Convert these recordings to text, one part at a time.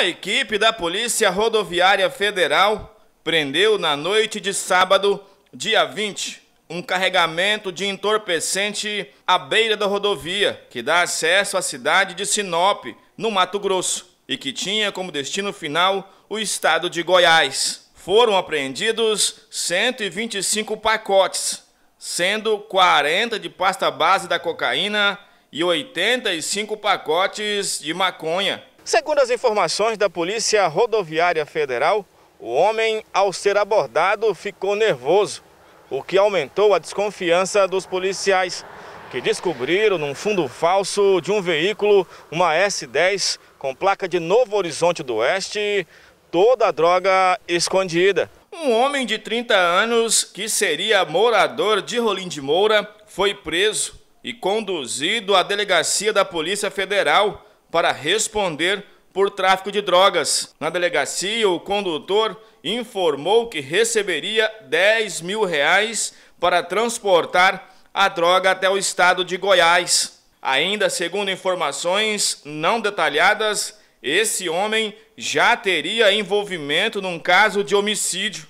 Uma equipe da Polícia Rodoviária Federal prendeu na noite de sábado, dia 20, um carregamento de entorpecente à beira da rodovia que dá acesso à cidade de Sinop, no Mato Grosso, e que tinha como destino final o estado de Goiás. Foram apreendidos 125 pacotes, sendo 40 de pasta base da cocaína e 85 pacotes de maconha. Segundo as informações da Polícia Rodoviária Federal, o homem, ao ser abordado, ficou nervoso, o que aumentou a desconfiança dos policiais, que descobriram num fundo falso de um veículo, uma S10, com placa de Novo Horizonte do Oeste, toda a droga escondida. Um homem de 30 anos, que seria morador de Rolim de Moura, foi preso e conduzido à delegacia da Polícia Federal para responder por tráfico de drogas. Na delegacia, o condutor informou que receberia 10 mil reais para transportar a droga até o estado de Goiás. Ainda segundo informações não detalhadas, esse homem já teria envolvimento num caso de homicídio.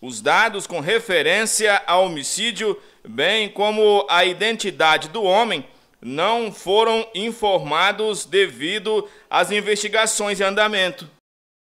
Os dados com referência ao homicídio, bem como a identidade do homem, não foram informados devido às investigações em andamento.